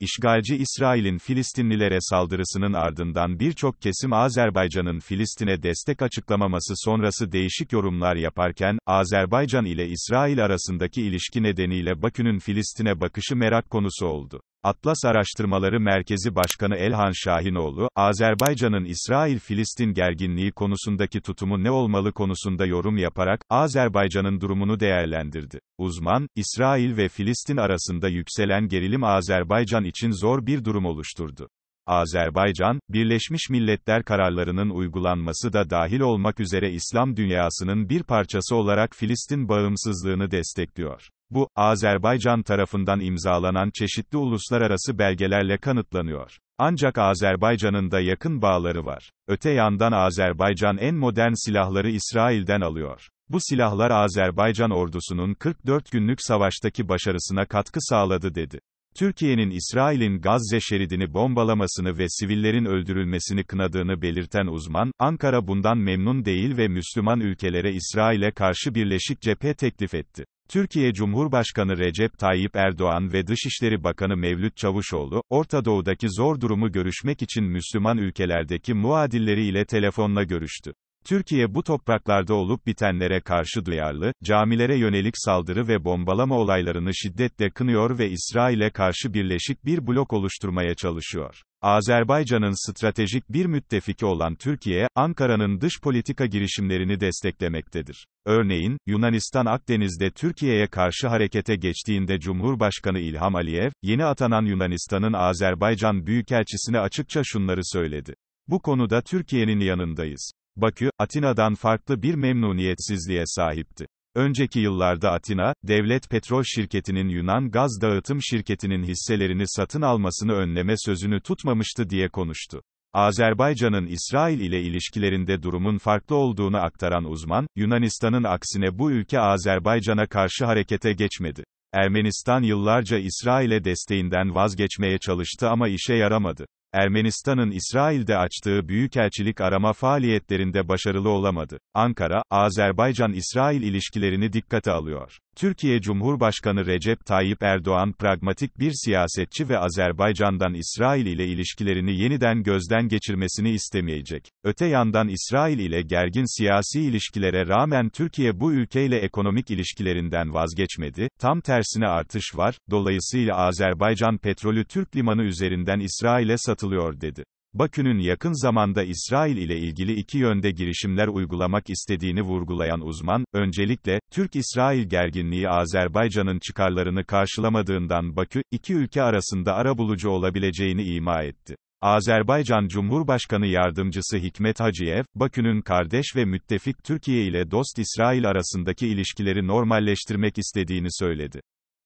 İşgalci İsrail'in Filistinlilere saldırısının ardından birçok kesim Azerbaycan'ın Filistin'e destek açıklamaması sonrası değişik yorumlar yaparken, Azerbaycan ile İsrail arasındaki ilişki nedeniyle Bakü'nün Filistin'e bakışı merak konusu oldu. Atlas Araştırmaları Merkezi Başkanı Elhan Şahinoğlu, Azerbaycan'ın İsrail-Filistin gerginliği konusundaki tutumu ne olmalı konusunda yorum yaparak, Azerbaycan'ın durumunu değerlendirdi. Uzman, İsrail ve Filistin arasında yükselen gerilim Azerbaycan için zor bir durum oluşturdu. Azerbaycan, Birleşmiş Milletler kararlarının uygulanması da dahil olmak üzere İslam dünyasının bir parçası olarak Filistin bağımsızlığını destekliyor. Bu, Azerbaycan tarafından imzalanan çeşitli uluslararası belgelerle kanıtlanıyor. Ancak Azerbaycan'ın da yakın bağları var. Öte yandan Azerbaycan en modern silahları İsrail'den alıyor. Bu silahlar Azerbaycan ordusunun 44 günlük savaştaki başarısına katkı sağladı dedi. Türkiye'nin İsrail'in Gazze şeridini bombalamasını ve sivillerin öldürülmesini kınadığını belirten uzman, Ankara bundan memnun değil ve Müslüman ülkelere İsrail'e karşı birleşik cephe teklif etti. Türkiye Cumhurbaşkanı Recep Tayyip Erdoğan ve Dışişleri Bakanı Mevlüt Çavuşoğlu, Orta Doğu'daki zor durumu görüşmek için Müslüman ülkelerdeki muadilleri ile telefonla görüştü. Türkiye bu topraklarda olup bitenlere karşı duyarlı, camilere yönelik saldırı ve bombalama olaylarını şiddetle kınıyor ve İsrail'e karşı birleşik bir blok oluşturmaya çalışıyor. Azerbaycan'ın stratejik bir müttefiki olan Türkiye, Ankara'nın dış politika girişimlerini desteklemektedir. Örneğin, Yunanistan Akdeniz'de Türkiye'ye karşı harekete geçtiğinde Cumhurbaşkanı İlham Aliyev, yeni atanan Yunanistan'ın Azerbaycan Büyükelçisine açıkça şunları söyledi. Bu konuda Türkiye'nin yanındayız. Bakü, Atina'dan farklı bir memnuniyetsizliğe sahipti. Önceki yıllarda Atina, devlet petrol şirketinin Yunan gaz dağıtım şirketinin hisselerini satın almasını önleme sözünü tutmamıştı diye konuştu. Azerbaycan'ın İsrail ile ilişkilerinde durumun farklı olduğunu aktaran uzman, Yunanistan'ın aksine bu ülke Azerbaycan'a karşı harekete geçmedi. Ermenistan yıllarca İsrail'e desteğinden vazgeçmeye çalıştı ama işe yaramadı. Ermenistan'ın İsrail'de açtığı büyükelçilik arama faaliyetlerinde başarılı olamadı. Ankara, Azerbaycan-İsrail ilişkilerini dikkate alıyor. Türkiye Cumhurbaşkanı Recep Tayyip Erdoğan pragmatik bir siyasetçi ve Azerbaycan'dan İsrail ile ilişkilerini yeniden gözden geçirmesini istemeyecek. Öte yandan İsrail ile gergin siyasi ilişkilere rağmen Türkiye bu ülkeyle ekonomik ilişkilerinden vazgeçmedi. Tam tersine artış var. Dolayısıyla Azerbaycan petrolü Türk limanı üzerinden İsrail'e satılıyor dedi. Bakü'nün yakın zamanda İsrail ile ilgili iki yönde girişimler uygulamak istediğini vurgulayan uzman, öncelikle, Türk-İsrail gerginliği Azerbaycan'ın çıkarlarını karşılamadığından Bakü, iki ülke arasında ara bulucu olabileceğini ima etti. Azerbaycan Cumhurbaşkanı Yardımcısı Hikmet Haciyev, Bakü'nün kardeş ve müttefik Türkiye ile dost İsrail arasındaki ilişkileri normalleştirmek istediğini söyledi.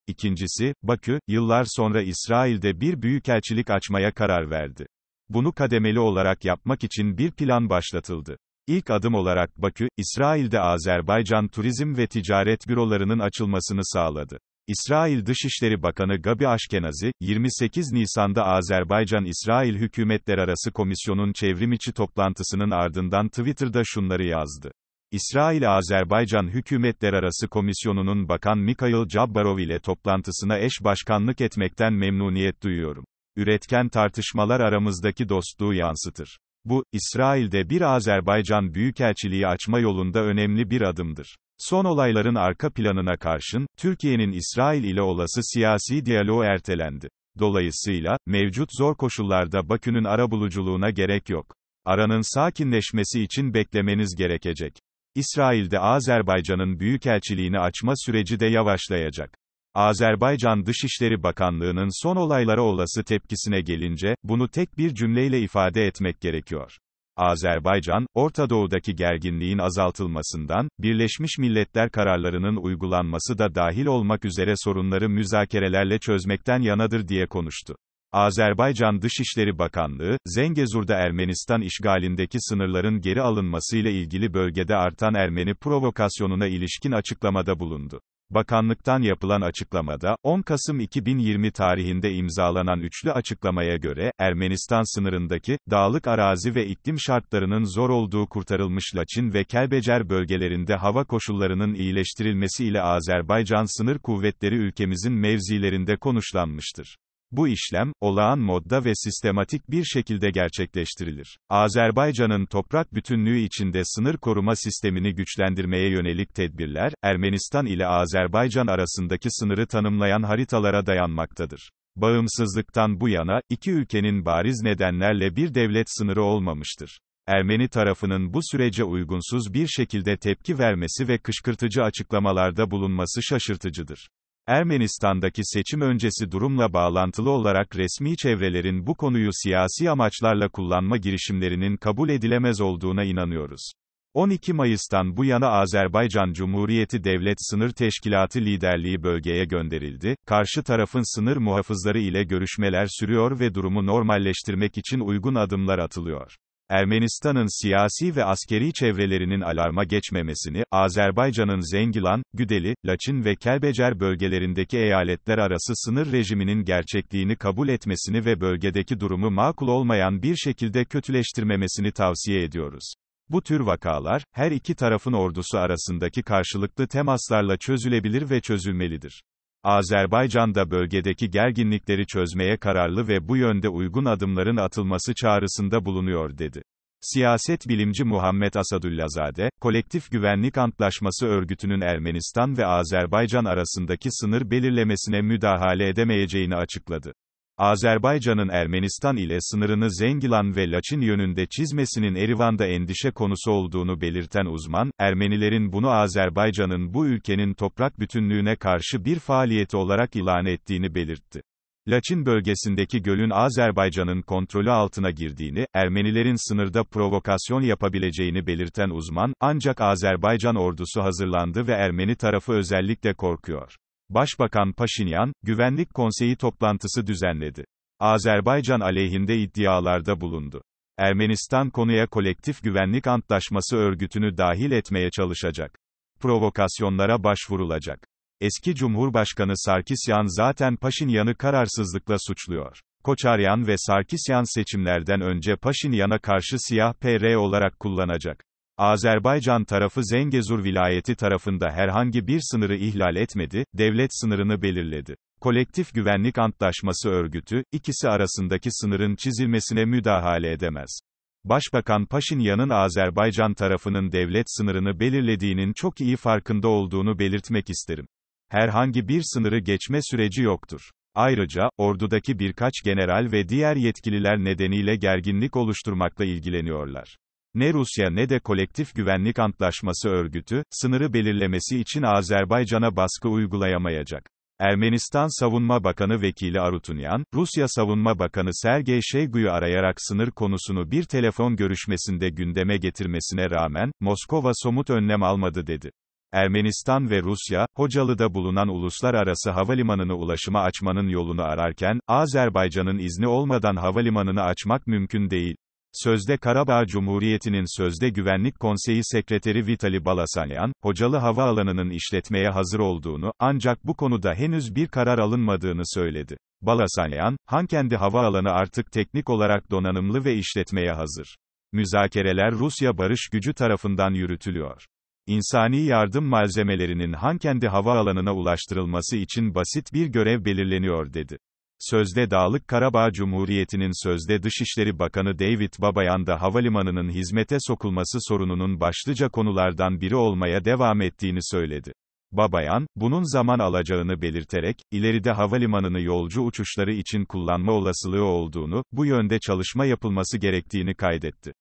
İkincisi, Bakü, yıllar sonra İsrail'de bir büyükelçilik açmaya karar verdi. Bunu kademeli olarak yapmak için bir plan başlatıldı. İlk adım olarak Bakü, İsrail'de Azerbaycan Turizm ve Ticaret Bürolarının açılmasını sağladı. İsrail Dışişleri Bakanı Gabi Ashkenazi, 28 Nisan'da Azerbaycan-İsrail Hükümetler Arası Komisyon'un çevrimiçi toplantısının ardından Twitter'da şunları yazdı. İsrail-Azerbaycan Hükümetler Arası Komisyonu'nun Bakan Mikhail Jabbarov ile toplantısına eş başkanlık etmekten memnuniyet duyuyorum üretken tartışmalar aramızdaki dostluğu yansıtır. Bu, İsrail'de bir Azerbaycan Büyükelçiliği açma yolunda önemli bir adımdır. Son olayların arka planına karşın, Türkiye'nin İsrail ile olası siyasi diyaloğu ertelendi. Dolayısıyla, mevcut zor koşullarda Bakü'nün arabuluculuğuna gerek yok. Aranın sakinleşmesi için beklemeniz gerekecek. İsrail'de Azerbaycan'ın büyükelçiliğini açma süreci de yavaşlayacak. Azerbaycan Dışişleri Bakanlığı'nın son olaylara olası tepkisine gelince, bunu tek bir cümleyle ifade etmek gerekiyor. Azerbaycan, Orta Doğu'daki gerginliğin azaltılmasından, Birleşmiş Milletler kararlarının uygulanması da dahil olmak üzere sorunları müzakerelerle çözmekten yanadır diye konuştu. Azerbaycan Dışişleri Bakanlığı, Zengezur'da Ermenistan işgalindeki sınırların geri alınmasıyla ilgili bölgede artan Ermeni provokasyonuna ilişkin açıklamada bulundu. Bakanlıktan yapılan açıklamada, 10 Kasım 2020 tarihinde imzalanan üçlü açıklamaya göre, Ermenistan sınırındaki, dağlık arazi ve iklim şartlarının zor olduğu kurtarılmış Laçin ve Kelbecer bölgelerinde hava koşullarının iyileştirilmesiyle Azerbaycan sınır kuvvetleri ülkemizin mevzilerinde konuşlanmıştır. Bu işlem, olağan modda ve sistematik bir şekilde gerçekleştirilir. Azerbaycan'ın toprak bütünlüğü içinde sınır koruma sistemini güçlendirmeye yönelik tedbirler, Ermenistan ile Azerbaycan arasındaki sınırı tanımlayan haritalara dayanmaktadır. Bağımsızlıktan bu yana, iki ülkenin bariz nedenlerle bir devlet sınırı olmamıştır. Ermeni tarafının bu sürece uygunsuz bir şekilde tepki vermesi ve kışkırtıcı açıklamalarda bulunması şaşırtıcıdır. Ermenistan'daki seçim öncesi durumla bağlantılı olarak resmi çevrelerin bu konuyu siyasi amaçlarla kullanma girişimlerinin kabul edilemez olduğuna inanıyoruz. 12 Mayıs'tan bu yana Azerbaycan Cumhuriyeti Devlet Sınır Teşkilatı liderliği bölgeye gönderildi. Karşı tarafın sınır muhafızları ile görüşmeler sürüyor ve durumu normalleştirmek için uygun adımlar atılıyor. Ermenistan'ın siyasi ve askeri çevrelerinin alarma geçmemesini, Azerbaycan'ın Zengilan, Güdeli, Laçin ve Kelbecer bölgelerindeki eyaletler arası sınır rejiminin gerçekliğini kabul etmesini ve bölgedeki durumu makul olmayan bir şekilde kötüleştirmemesini tavsiye ediyoruz. Bu tür vakalar, her iki tarafın ordusu arasındaki karşılıklı temaslarla çözülebilir ve çözülmelidir. Azerbaycan'da bölgedeki gerginlikleri çözmeye kararlı ve bu yönde uygun adımların atılması çağrısında bulunuyor dedi. Siyaset bilimci Muhammed Asadullazade, Kolektif Güvenlik Antlaşması Örgütü'nün Ermenistan ve Azerbaycan arasındaki sınır belirlemesine müdahale edemeyeceğini açıkladı. Azerbaycan'ın Ermenistan ile sınırını Zengilan ve Laçin yönünde çizmesinin Erivan'da endişe konusu olduğunu belirten uzman, Ermenilerin bunu Azerbaycan'ın bu ülkenin toprak bütünlüğüne karşı bir faaliyeti olarak ilan ettiğini belirtti. Laçin bölgesindeki gölün Azerbaycan'ın kontrolü altına girdiğini, Ermenilerin sınırda provokasyon yapabileceğini belirten uzman, ancak Azerbaycan ordusu hazırlandı ve Ermeni tarafı özellikle korkuyor. Başbakan Paşinyan, Güvenlik Konseyi toplantısı düzenledi. Azerbaycan aleyhinde iddialarda bulundu. Ermenistan konuya kolektif güvenlik antlaşması örgütünü dahil etmeye çalışacak. Provokasyonlara başvurulacak. Eski Cumhurbaşkanı Sarkisyan zaten Paşinyan'ı kararsızlıkla suçluyor. Koçaryan ve Sarkisyan seçimlerden önce Paşinyan'a karşı siyah PR olarak kullanacak. Azerbaycan tarafı Zengezur vilayeti tarafında herhangi bir sınırı ihlal etmedi, devlet sınırını belirledi. Kolektif Güvenlik Antlaşması örgütü, ikisi arasındaki sınırın çizilmesine müdahale edemez. Başbakan Paşinyan'ın Azerbaycan tarafının devlet sınırını belirlediğinin çok iyi farkında olduğunu belirtmek isterim. Herhangi bir sınırı geçme süreci yoktur. Ayrıca, ordudaki birkaç general ve diğer yetkililer nedeniyle gerginlik oluşturmakla ilgileniyorlar. Ne Rusya ne de Kolektif Güvenlik Antlaşması Örgütü, sınırı belirlemesi için Azerbaycan'a baskı uygulayamayacak. Ermenistan Savunma Bakanı Vekili Arutunyan, Rusya Savunma Bakanı Sergey Şoigu'yu arayarak sınır konusunu bir telefon görüşmesinde gündeme getirmesine rağmen, Moskova somut önlem almadı dedi. Ermenistan ve Rusya, Hocalı'da bulunan uluslararası havalimanını ulaşıma açmanın yolunu ararken, Azerbaycan'ın izni olmadan havalimanını açmak mümkün değil. Sözde Karabağ Cumhuriyeti'nin Sözde Güvenlik Konseyi Sekreteri Vitali Balasanyan, Hocalı Havaalanı'nın işletmeye hazır olduğunu, ancak bu konuda henüz bir karar alınmadığını söyledi. Balasanyan, Hankendi Havaalanı artık teknik olarak donanımlı ve işletmeye hazır. Müzakereler Rusya barış gücü tarafından yürütülüyor. İnsani yardım malzemelerinin Hankendi havaalanına ulaştırılması için basit bir görev belirleniyor dedi. Sözde Dağlık Karabağ Cumhuriyeti'nin sözde Dışişleri Bakanı David Babayan da havalimanının hizmete sokulması sorununun başlıca konulardan biri olmaya devam ettiğini söyledi. Babayan, bunun zaman alacağını belirterek, ileride havalimanını yolcu uçuşları için kullanma olasılığı olduğunu, bu yönde çalışma yapılması gerektiğini kaydetti.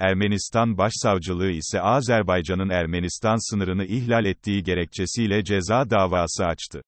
Ermenistan Başsavcılığı ise Azerbaycan'ın Ermenistan sınırını ihlal ettiği gerekçesiyle ceza davası açtı.